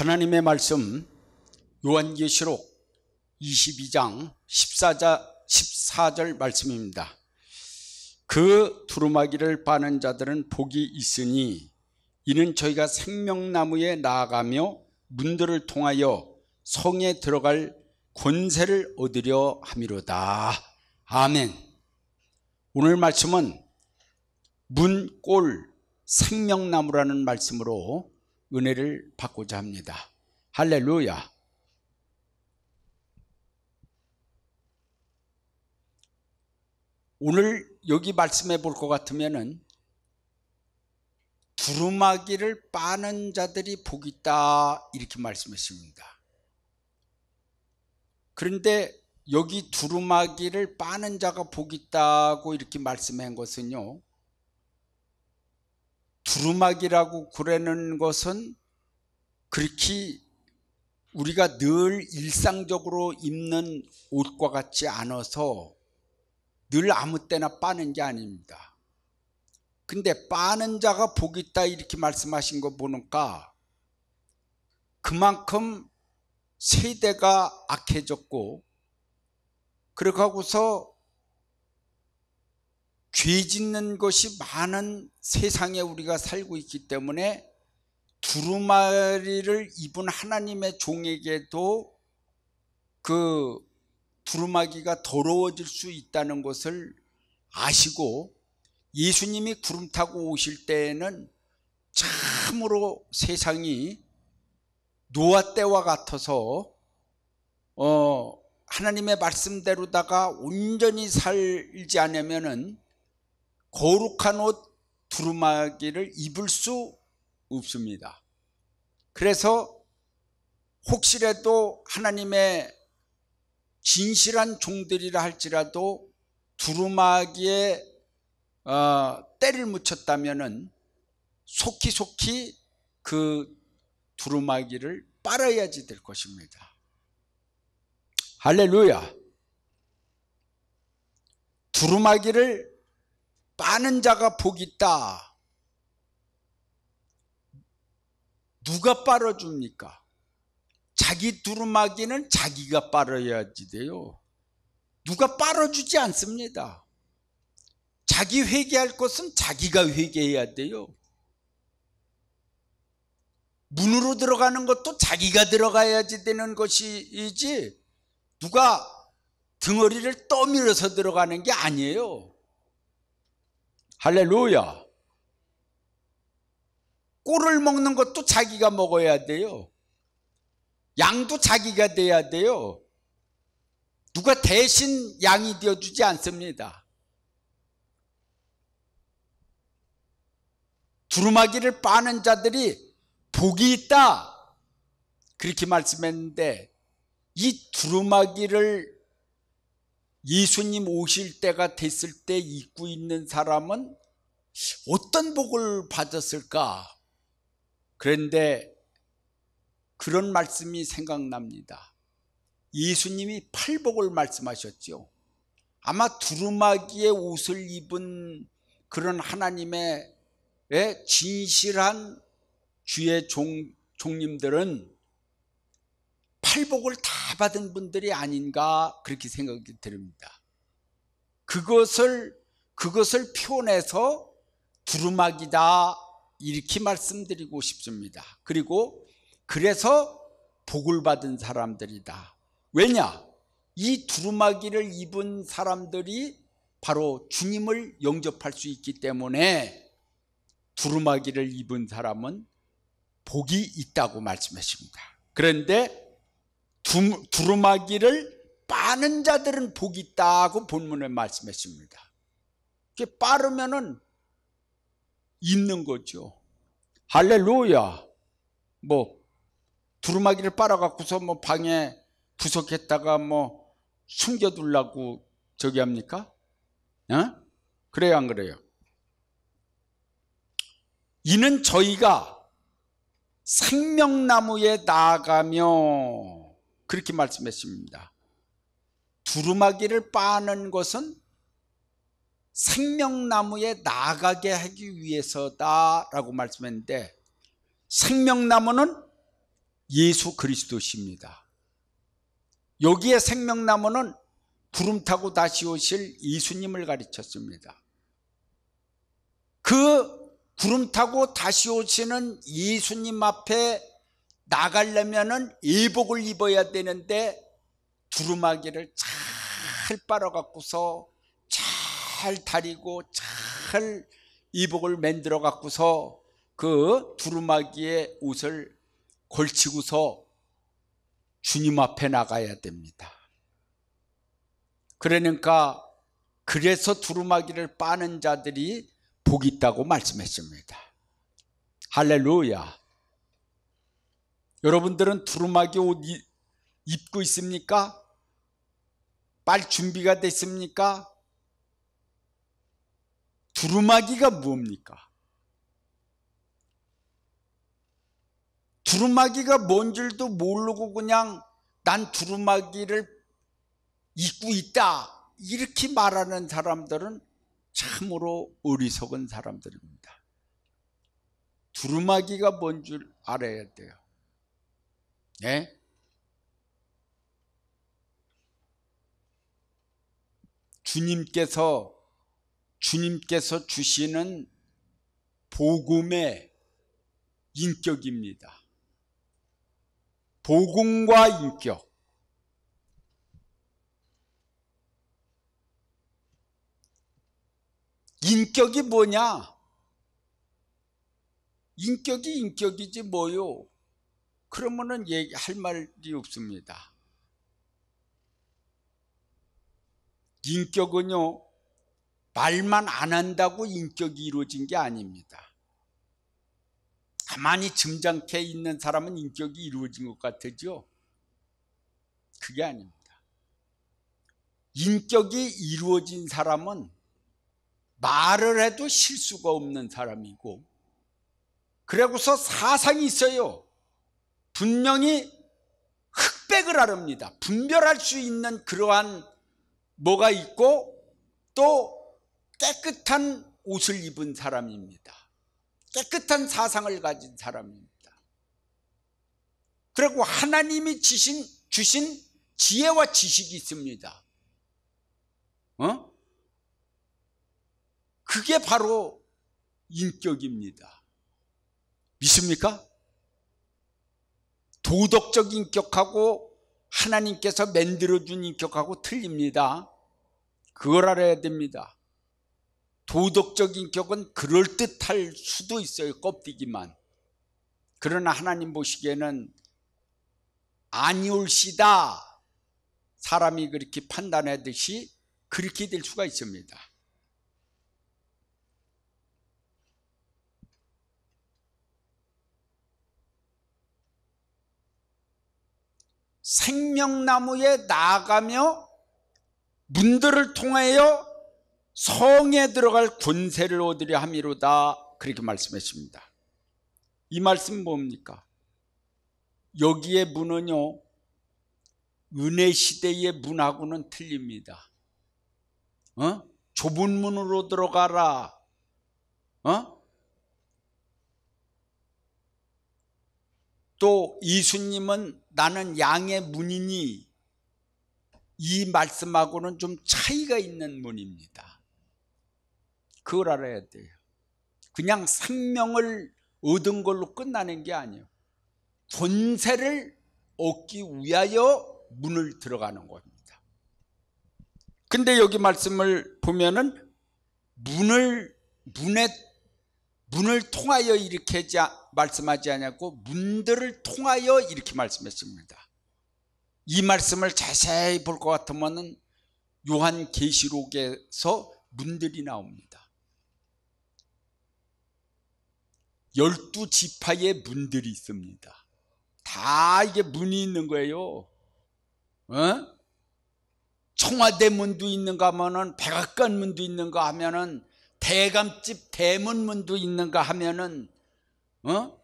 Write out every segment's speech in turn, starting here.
하나님의 말씀 요한계시록 22장 1 4절 말씀입니다. 그 두루마기를 빠는 자들은 복이 있으니 이는 저희가 생명나무에 나아가며 문들을 통하여 성에 들어갈 권세를 얻으려 함이로다. 아멘. 오늘 말씀은 문, 꼴, 생명나무라는 말씀으로 은혜를 받고자 합니다. 할렐루야. 오늘 여기 말씀해 볼 것 같으면은 두루마기를 빠는 자들이 복이 있다 이렇게 말씀했습니다. 그런데 여기 두루마기를 빠는 자가 복이 있다고 이렇게 말씀한 것은요. 부르막이라고 그러는 것은 그렇게 우리가 늘 일상적으로 입는 옷과 같지 않아서 늘 아무 때나 빠는 게 아닙니다. 근데 빠는 자가 복이 있다 이렇게 말씀하신 거 보니까 그만큼 세대가 악해졌고 그렇게 하고서 죄 짓는 것이 많은 세상에 우리가 살고 있기 때문에 두루마리를 입은 하나님의 종에게도 그 두루마기가 더러워질 수 있다는 것을 아시고 예수님이 구름 타고 오실 때에는 참으로 세상이 노아 때와 같아서 어 하나님의 말씀대로다가 온전히 살지 않으면은 거룩한 옷 두루마기를 입을 수 없습니다. 그래서 혹시라도 하나님의 진실한 종들이라 할지라도 두루마기에 어, 때를 묻혔다면은 속히 속히 그 두루마기를 빨아야지 될 것입니다. 할렐루야. 두루마기를 빠는 자가 복이 있다. 누가 빨아줍니까? 자기 두루마기는 자기가 빨아야지 돼요. 누가 빨아주지 않습니다. 자기 회개할 것은 자기가 회개해야 돼요. 문으로 들어가는 것도 자기가 들어가야지 되는 것이지 누가 덩어리를 떠밀어서 들어가는 게 아니에요. 할렐루야. 꿀을 먹는 것도 자기가 먹어야 돼요. 양도 자기가 돼야 돼요. 누가 대신 양이 되어주지 않습니다. 두루마기를 빠는 자들이 복이 있다. 그렇게 말씀했는데 이 두루마기를 예수님 오실 때가 됐을 때 입고 있는 사람은 어떤 복을 받았을까? 그런데 그런 말씀이 생각납니다. 예수님이 팔복을 말씀하셨죠. 아마 두루마기의 옷을 입은 그런 하나님의 예, 진실한 주의 종, 종님들은 팔복을 다 받은 분들이 아닌가 그렇게 생각이 듭니다. 그것을 그것을 표현해서 두루마기다 이렇게 말씀드리고 싶습니다. 그리고 그래서 복을 받은 사람들이다. 왜냐? 이 두루마기를 입은 사람들이 바로 주님을 영접할 수 있기 때문에 두루마기를 입은 사람은 복이 있다고 말씀하십니다. 그런데 두, 루마기를 빠는 자들은 복이 있다고 본문에 말씀했습니다. 빠르면은 있는 거죠. 할렐루야. 뭐 두루마기를 빨아갖고서 뭐 방에 구석했다가 뭐 숨겨둘라고 저기 합니까? 어? 그래요, 안 그래요? 이는 저희가 생명나무에 나아가며 그렇게 말씀했습니다. 두루마기를 빠는 것은 생명나무에 나가게 하기 위해서다라고 말씀했는데 생명나무는 예수 그리스도십니다. 여기에 생명나무는 구름 타고 다시 오실 예수님을 가르쳤습니다. 그 구름 타고 다시 오시는 예수님 앞에 나가려면은 예복을 입어야 되는데 두루마기를 잘 빨아갖고서 잘 다리고 잘 이복을 만들어 갖고서 그 두루마기의 옷을 걸치고서 주님 앞에 나가야 됩니다. 그러니까 그래서 두루마기를 빠는 자들이 복이 있다고 말씀했습니다. 할렐루야. 여러분들은 두루마기 옷 입고 있습니까? 빨 준비가 됐습니까? 두루마기가 뭡니까? 두루마기가 뭔 줄도 모르고 그냥 난 두루마기를 입고 있다 이렇게 말하는 사람들은 참으로 어리석은 사람들입니다. 두루마기가 뭔 줄 알아야 돼요. 네? 주님께서 주님께서 주시는 복음의 인격입니다. 복음과 인격. 인격이 뭐냐? 인격이 인격이지 뭐요? 그러면은 얘기할 말이 없습니다. 인격은요, 말만 안 한다고 인격이 이루어진 게 아닙니다. 가만히 점잖게 있는 사람은 인격이 이루어진 것 같으죠? 그게 아닙니다. 인격이 이루어진 사람은 말을 해도 실수가 없는 사람이고, 그러고서 사상이 있어요. 분명히 흑백을 아릅니다. 분별할 수 있는 그러한 뭐가 있고 또 깨끗한 옷을 입은 사람입니다. 깨끗한 사상을 가진 사람입니다. 그리고 하나님이 주신, 주신 지혜와 지식이 있습니다. 어? 그게 바로 인격입니다. 믿습니까? 도덕적 인격하고 하나님께서 만들어준 인격하고 틀립니다. 그걸 알아야 됩니다. 도덕적 인격은 그럴듯할 수도 있어요. 껍데기만. 그러나 하나님 보시기에는 아니올시다. 사람이 그렇게 판단하듯이 그렇게 될 수가 있습니다. 생명나무에 나아가며 문들을 통하여 성에 들어갈 군세를 얻으려 함이로다 그렇게 말씀했습니다이 말씀 뭡니까? 여기에 문은요 은혜 시대의 문하고는 틀립니다 어? 좁은 문으로 들어가라 어? 또 이수님은 나는 양의 문이니 이 말씀하고는 좀 차이가 있는 문입니다. 그걸 알아야 돼요. 그냥 생명을 얻은 걸로 끝나는 게 아니에요. 본세를 얻기 위하여 문을 들어가는 겁니다. 근데 여기 말씀을 보면은 문을 문에 문을 통하여 이렇게 자, 아, 말씀하지 않냐고 문들을 통하여 이렇게 말씀했습니다. 이 말씀을 자세히 볼 것 같으면 요한 계시록에서 문들이 나옵니다. 열두 지파의 문들이 있습니다. 다 이게 문이 있는 거예요. 어? 청와대 문도 있는가 하면 백악관 문도 있는가 하면은 대감집 대문문도 있는가 하면은 어?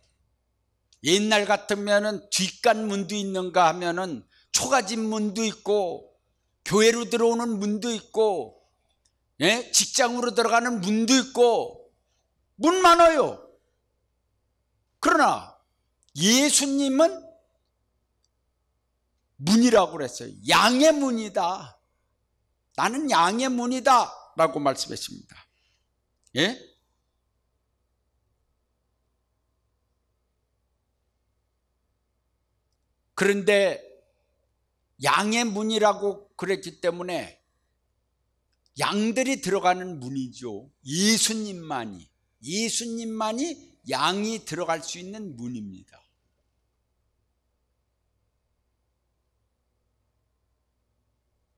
옛날 같으면은 뒷간 문도 있는가 하면은 초가집 문도 있고 교회로 들어오는 문도 있고 예? 직장으로 들어가는 문도 있고 문 많아요. 그러나 예수님은 문이라고 그랬어요. 양의 문이다. 나는 양의 문이다. 라고 말씀했습니다. 예? 그런데 양의 문이라고 그랬기 때문에 양들이 들어가는 문이죠. 예수님만이. 예수님만이 양이 들어갈 수 있는 문입니다.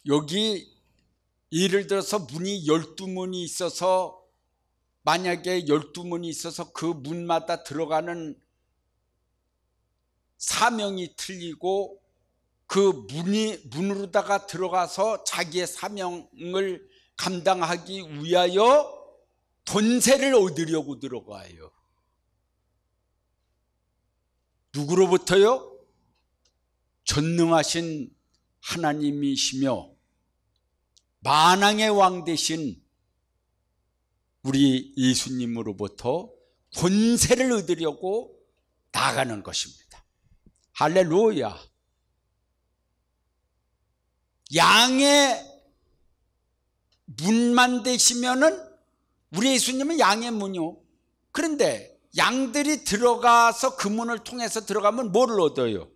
여기 예를 들어서 문이 12문이 있어서 만약에 열두 문이 있어서 그 문마다 들어가는 사명이 틀리고 그 문이 문으로다가 들어가서 자기의 사명을 감당하기 위하여 돈세를 얻으려고 들어가요. 누구로부터요? 전능하신 하나님이시며 만왕의 왕 되신 우리 예수님으로부터 권세를 얻으려고 나가는 것입니다. 할렐루야. 양의 문만 되시면은 우리 예수님은 양의 문요. 그런데 양들이 들어가서 그 문을 통해서 들어가면 뭐를 얻어요?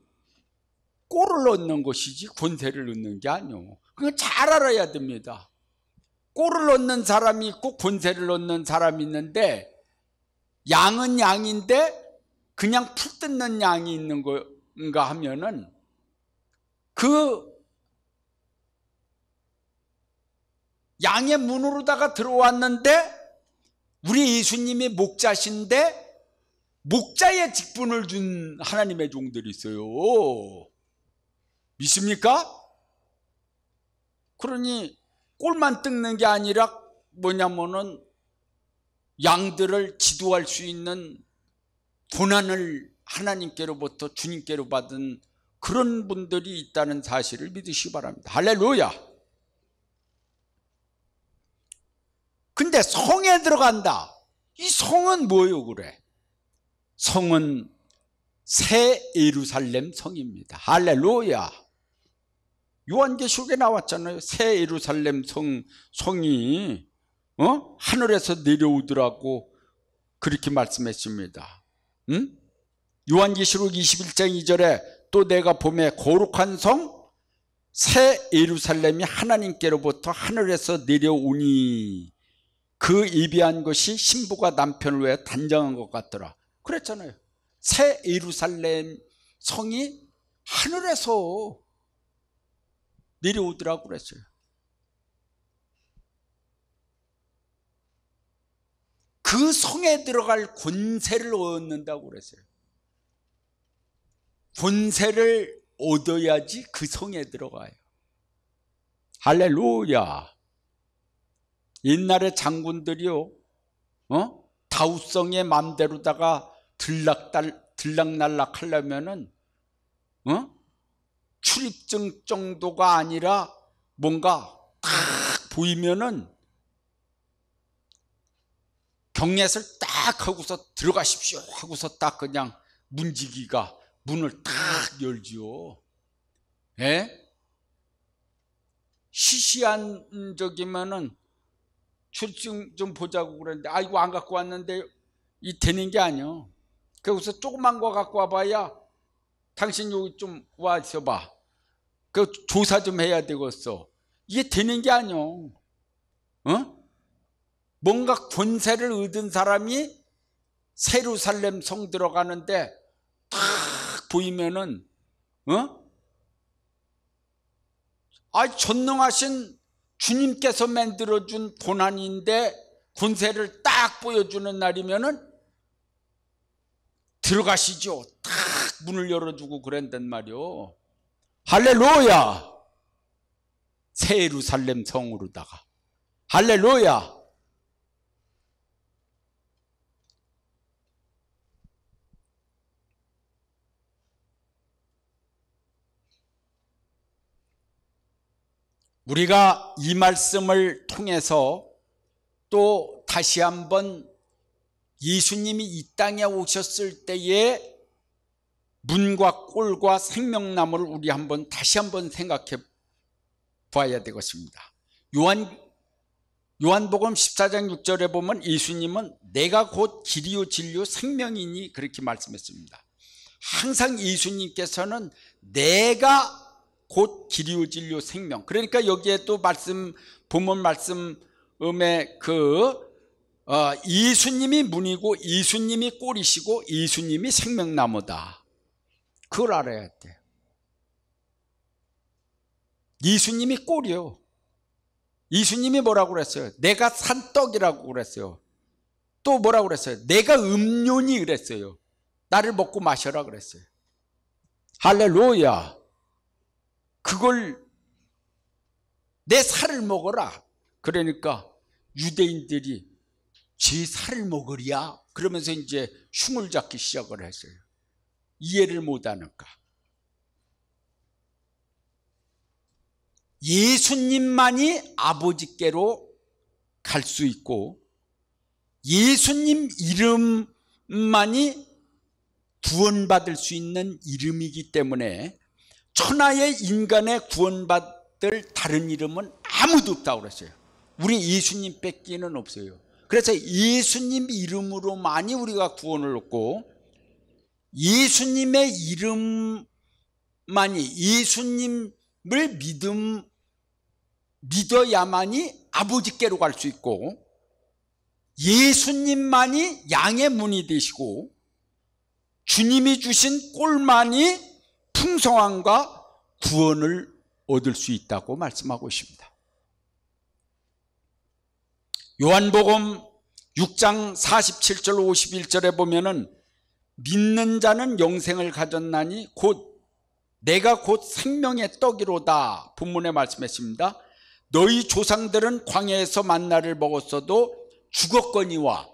꼴을 얻는 것이지 권세를 얻는 게 아니오. 그걸 잘 알아야 됩니다. 꼴을 얻는 사람이 있고 권세를 얻는 사람이 있는데 양은 양인데 그냥 풀 뜯는 양이 있는 건가 하면은 그 양의 문으로다가 들어왔는데 우리 예수님이 목자신데 목자의 직분을 준 하나님의 종들이 있어요. 믿습니까? 그러니 꼴만 뜯는 게 아니라 뭐냐면은 양들을 지도할 수 있는 고난을 하나님께로부터 주님께로 받은 그런 분들이 있다는 사실을 믿으시기 바랍니다. 할렐루야! 근데 성에 들어간다. 이 성은 뭐요 그래? 성은 새 예루살렘 성입니다. 할렐루야! 요한계시록에 나왔잖아요. 새 예루살렘 성, 성이, 어? 하늘에서 내려오더라고. 그렇게 말씀했습니다. 응? 요한계시록 21장 2절에 또 내가 봄에 거룩한 성, 새 예루살렘이 하나님께로부터 하늘에서 내려오니 그 예비한 것이 신부가 남편을 위해 단정한 것 같더라. 그랬잖아요. 새 예루살렘 성이 하늘에서 내려오더라고 그랬어요. 그 성에 들어갈 권세를 얻는다고 그랬어요. 권세를 얻어야지 그 성에 들어가요. 할렐루야. 옛날에 장군들이요, 어? 다우성의 맘대로다가 들락날락 하려면은, 어? 출입증 정도가 아니라 뭔가 딱 보이면은 경례에서 딱 하고서 들어가십시오 하고서 딱 그냥 문지기가 문을 딱 열지요. 예? 시시한 적이면은 출증 좀 보자고 그랬는데 아이고 안 갖고 왔는데 이 되는 게 아니요. 그래서 조그만 거 갖고 와봐야 당신 여기 좀 와서 봐. 그 조사 좀 해야 되겠어. 이게 되는 게 아니오. 어? 뭔가 권세를 얻은 사람이 세루살렘 성 들어가는데 딱 보이면은 어? 아 전능하신 주님께서 만들어준 고난인데 군세를 딱 보여주는 날이면은 들어가시죠. 탁 문을 열어주고 그랬단 말이오 할렐루야! 새 예루살렘 성으로다가. 할렐루야! 우리가 이 말씀을 통해서 또 다시 한번 예수님이 이 땅에 오셨을 때에 문과 꼴과 생명나무를 우리 한번 다시 한번 생각해 봐야 되겠습니다. 요한 요한복음 14장 6절에 보면 예수님은 내가 곧 길이요 진리요 생명이니 그렇게 말씀했습니다. 항상 예수님께서는 내가 곧 길이요 진리요 생명. 그러니까 여기에 또 말씀 본문 말씀음의 그 어, 예수님이 문이고 이수님이 꼬리시고 이수님이 생명나무다. 그걸 알아야 돼요. 예수님이 꼬리요. 이수님이 뭐라고 그랬어요? 내가 산 떡이라고 그랬어요. 또 뭐라고 그랬어요? 내가 음료니 그랬어요. 나를 먹고 마셔라 그랬어요. 할렐루야. 그걸 내 살을 먹어라. 그러니까 유대인들이 제 살을 먹으랴 그러면서 이제 흉을 잡기 시작을 했어요. 이해를 못하니까. 예수님만이 아버지께로 갈 수 있고 예수님 이름만이 구원받을 수 있는 이름이기 때문에 천하의 인간의 구원받을 다른 이름은 아무도 없다고 그랬어요. 우리 예수님 뺏기는 없어요. 그래서 예수님 이름으로만이 우리가 구원을 얻고 예수님의 이름만이 예수님을 믿음 믿어야만이 아버지께로 갈 수 있고 예수님만이 양의 문이 되시고 주님이 주신 꼴만이 풍성함과 구원을 얻을 수 있다고 말씀하고 있습니다. 요한복음 6장 47절 51절에 보면은 믿는 자는 영생을 가졌나니 곧 내가 곧 생명의 떡이로다 본문에 말씀했습니다 너희 조상들은 광야에서 만나를 먹었어도 죽었거니와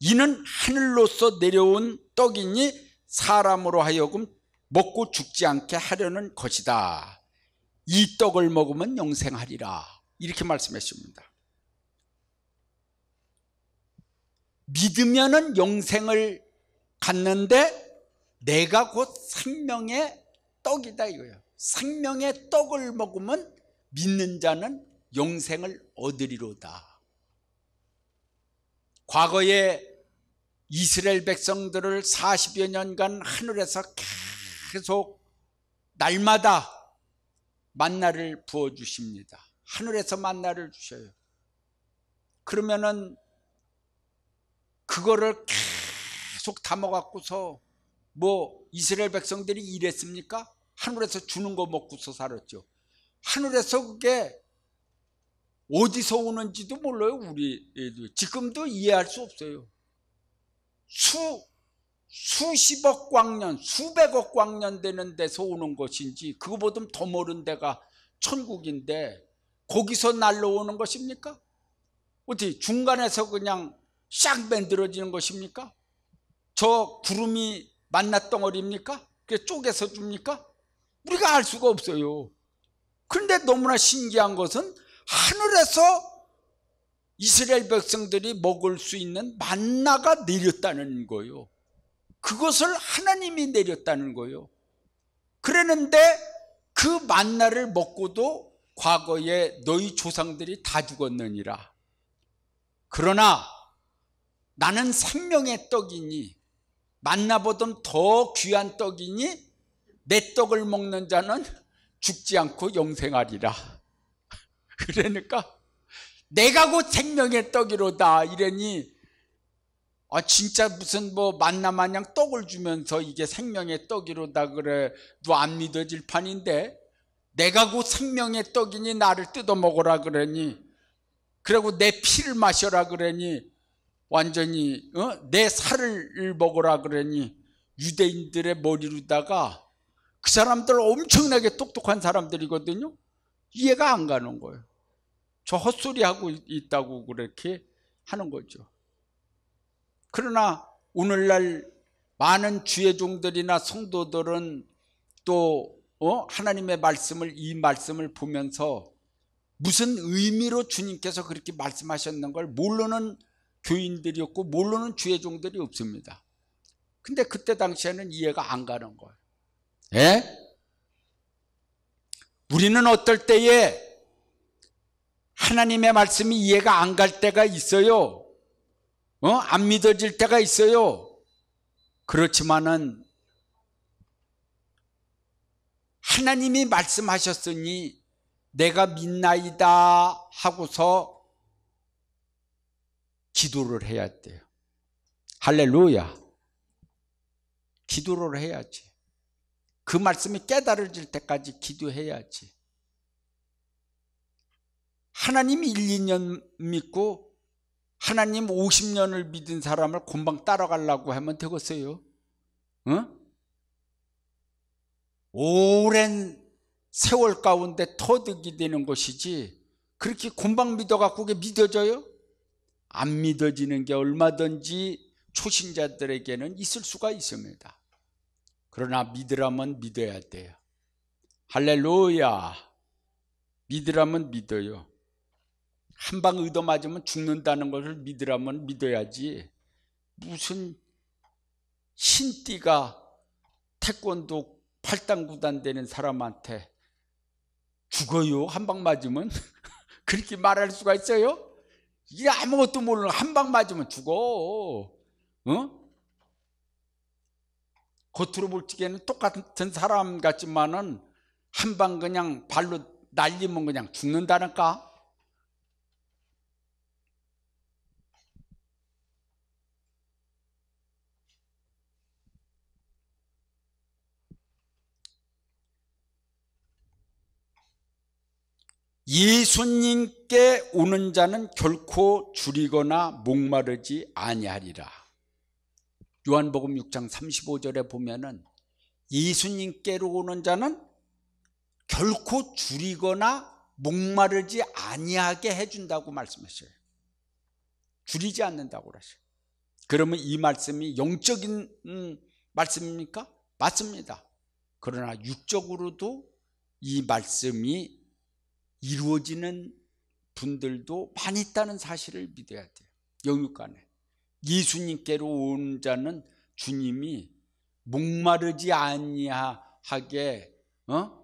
이는 하늘로서 내려온 떡이니 사람으로 하여금 먹고 죽지 않게 하려는 것이다 이 떡을 먹으면 영생하리라 이렇게 말씀했습니다 믿으면은 영생을 갖는데 내가 곧 생명의 떡이다 이거예요. 생명의 떡을 먹으면 믿는 자는 영생을 얻으리로다. 과거에 이스라엘 백성들을 40여 년간 하늘에서 계속 날마다 만나를 부어 주십니다. 하늘에서 만나를 주셔요. 그러면은 그거를 계속 담아갖고서 뭐 이스라엘 백성들이 이랬습니까? 하늘에서 주는 거 먹고서 살았죠. 하늘에서 그게 어디서 오는지도 몰라요. 우리 지금도 이해할 수 없어요. 수 수십억 광년, 수백억 광년 되는 데서 오는 것인지 그거보다 더 모른 데가 천국인데 거기서 날로 오는 것입니까? 어떻게 중간에서 그냥 싹 만들어지는 것입니까? 저 구름이 만났덩어리입니까? 그게 쪼개서 줍니까? 우리가 알 수가 없어요. 그런데 너무나 신기한 것은 하늘에서 이스라엘 백성들이 먹을 수 있는 만나가 내렸다는 거요. 예 그것을 하나님이 내렸다는 거요. 예 그랬는데 그 만나를 먹고도 과거에 너희 조상들이 다 죽었느니라. 그러나 나는 생명의 떡이니 만나보던 더 귀한 떡이니 내 떡을 먹는 자는 죽지 않고 영생하리라 그러니까 내가 곧 생명의 떡이로다 이러니 아 진짜 무슨 뭐 만나 마냥 떡을 주면서 이게 생명의 떡이로다 그래 너 안 믿어질 판인데 내가 곧 생명의 떡이니 나를 뜯어먹어라 그러니 그리고 내 피를 마셔라 그러니 완전히 어? 내 살을 먹으라 그러니 유대인들의 머리로다가 그 사람들 엄청나게 똑똑한 사람들이거든요. 이해가 안 가는 거예요. 저 헛소리하고 있다고 그렇게 하는 거죠. 그러나 오늘날 많은 주의 종들이나 성도들은 또 어? 하나님의 말씀을 이 말씀을 보면서 무슨 의미로 주님께서 그렇게 말씀하셨는 걸 모르는 교인들이 없고 모르는 주의 종들이 없습니다. 근데 그때 당시에는 이해가 안 가는 거예요. 예? 우리는 어떨 때에 하나님의 말씀이 이해가 안 갈 때가 있어요. 어? 안 믿어질 때가 있어요. 그렇지만은 하나님이 말씀하셨으니 내가 믿나이다 하고서 기도를 해야 돼요. 할렐루야. 기도를 해야지. 그 말씀이 깨달아질 때까지 기도해야지. 하나님이 1, 2년 믿고 하나님 50년을 믿은 사람을 금방 따라가려고 하면 되겠어요? 응? 오랜 세월 가운데 터득이 되는 것이지 그렇게 금방 믿어갖고 그게 믿어져요? 안 믿어지는 게 얼마든지 초신자들에게는 있을 수가 있습니다. 그러나 믿으라면 믿어야 돼요. 할렐루야. 믿으라면 믿어요. 한 방 의도 맞으면 죽는다는 것을 믿으라면 믿어야지. 무슨 신띠가 태권도 팔당구단 되는 사람한테 죽어요. 한 방 맞으면. 그렇게 말할 수가 있어요? 이게 아무것도 모르는 한 방 맞으면 죽어. 어? 겉으로 볼 적에는 똑같은 사람 같지만은 한 방 그냥 발로 날리면 그냥 죽는다니까. 예수님께 오는 자는 결코 줄이거나 목마르지 아니하리라. 요한복음 6장 35절에 보면은 예수님께로 오는 자는 결코 줄이거나 목마르지 아니하게 해준다고 말씀했어요. 줄이지 않는다고 그러세요. 그러면 이 말씀이 영적인 음, 말씀입니까? 맞습니다. 그러나 육적으로도 이 말씀이 이루어지는 분들도 많이 있다는 사실을 믿어야 돼요. 영육간에. 예수님께로 온 자는 주님이 목마르지 아니하게 어?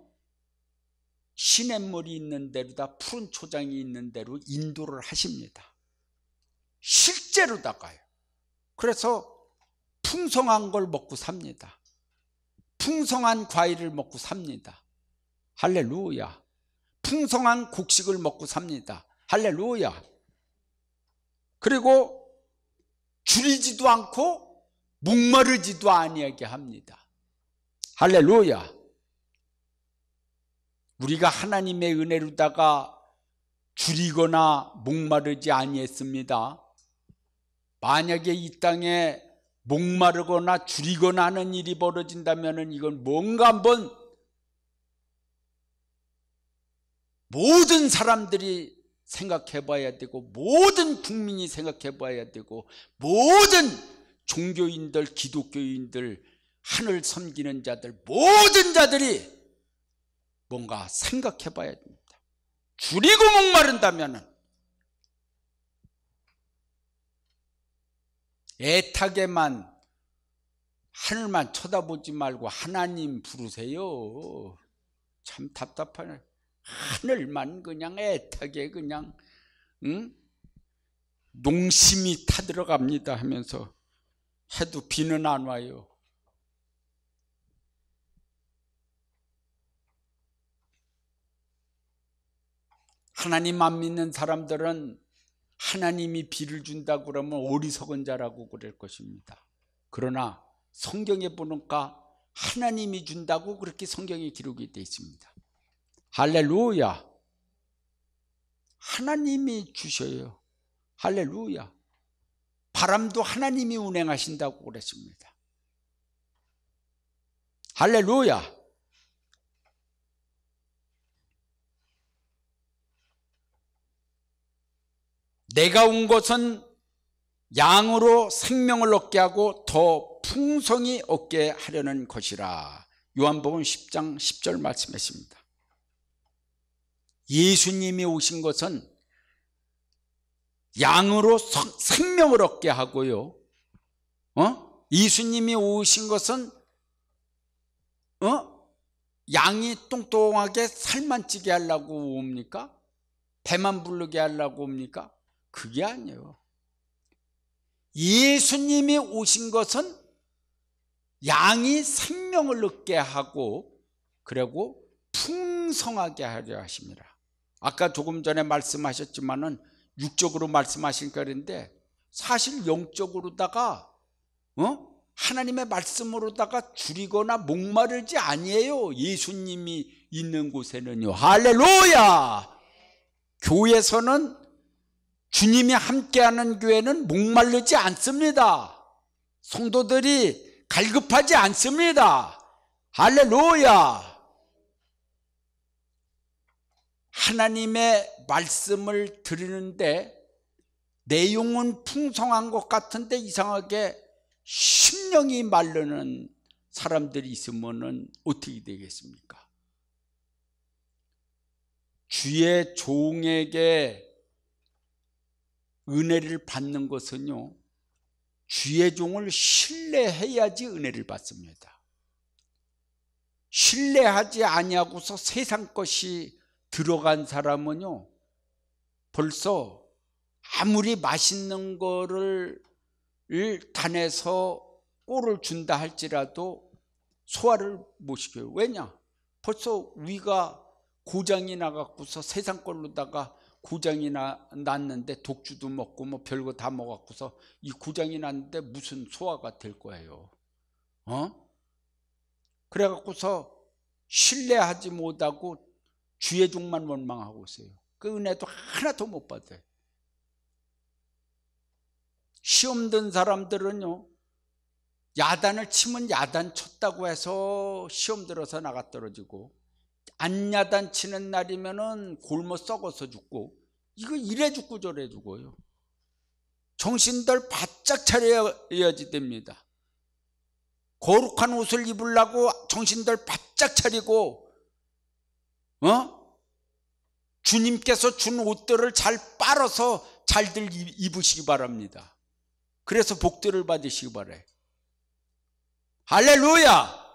시냇물이 있는 대로다 푸른 초장이 있는 대로 인도를 하십니다. 실제로다가요. 그래서 풍성한 걸 먹고 삽니다. 풍성한 과일을 먹고 삽니다. 할렐루야. 풍성한 곡식을 먹고 삽니다 할렐루야 그리고 줄이지도 않고 목마르지도 아니하게 합니다 할렐루야 우리가 하나님의 은혜로다가 줄이거나 목마르지 아니했습니다 만약에 이 땅에 목마르거나 줄이거나 하는 일이 벌어진다면 이건 뭔가 한번 모든 사람들이 생각해 봐야 되고 모든 국민이 생각해 봐야 되고 모든 종교인들 기독교인들 하늘 섬기는 자들 모든 자들이 뭔가 생각해 봐야 됩니다 줄이고 목마른다면 애타게만 하늘만 쳐다보지 말고 하나님 부르세요 참 답답하네 하늘만 그냥 애타게 그냥 응? 농심이 타들어갑니다 하면서 해도 비는 안 와요. 하나님 안 믿는 사람들은 하나님이 비를 준다고 그러면 어리석은 자라고 그럴 것입니다. 그러나 성경에 보니까 하나님이 준다고 그렇게 성경에 기록이 되어 있습니다. 할렐루야. 하나님이 주셔요. 할렐루야. 바람도 하나님이 운행하신다고 그랬습니다. 할렐루야. 내가 온 것은 양으로 생명을 얻게 하고 더 풍성히 얻게 하려는 것이라. 요한복음 10장 10절 말씀했습니다. 예수님이 오신 것은 양으로 생명을 얻게 하고요. 어? 예수님이 오신 것은 어? 양이 뚱뚱하게 살만 찌게 하려고 옵니까? 배만 부르게 하려고 옵니까? 그게 아니에요. 예수님이 오신 것은 양이 생명을 얻게 하고 그리고 풍성하게 하려 하십니다. 아까 조금 전에 말씀하셨지만은 육적으로 말씀하신니인데 사실 영적으로다가 어? 하나님의 말씀으로다가 줄이거나 목마르지 아니에요. 예수님이 있는 곳에는요. 할렐루야. 교회에서는 주님이 함께하는 교회는 목마르지 않습니다. 성도들이 갈급하지 않습니다. 할렐루야. 하나님의 말씀을 드리는데 내용은 풍성한 것 같은데 이상하게 심령이 말르는 사람들이 있으면 어떻게 되겠습니까? 주의 종에게 은혜를 받는 것은요 주의 종을 신뢰해야지 은혜를 받습니다 신뢰하지 아니하고서 세상 것이 들어간 사람은요, 벌써 아무리 맛있는 거를 단에서 꼴을 준다 할지라도 소화를 못 시켜요. 왜냐? 벌써 위가 고장이 나갖고서 세상 걸로다가 고장이 나, 났는데 독주도 먹고 뭐 별거 다 먹었고서 이 고장이 났는데 무슨 소화가 될 거예요. 어? 그래갖고서 신뢰하지 못하고 주의 종만 원망하고 있어요. 그 은혜도 하나도 못 받아요. 시험 든 사람들은요. 야단을 치면 야단 쳤다고 해서 시험 들어서 나가 떨어지고 안 야단 치는 날이면은 골모 썩어서 죽고 이거 이래 죽고 저래 죽어요. 정신들 바짝 차려야지 됩니다. 거룩한 옷을 입으려고 정신들 바짝 차리고 어? 주님께서 준 옷들을 잘 빨아서 잘들 입으시기 바랍니다. 그래서 복들을 받으시기 바래. 할렐루야!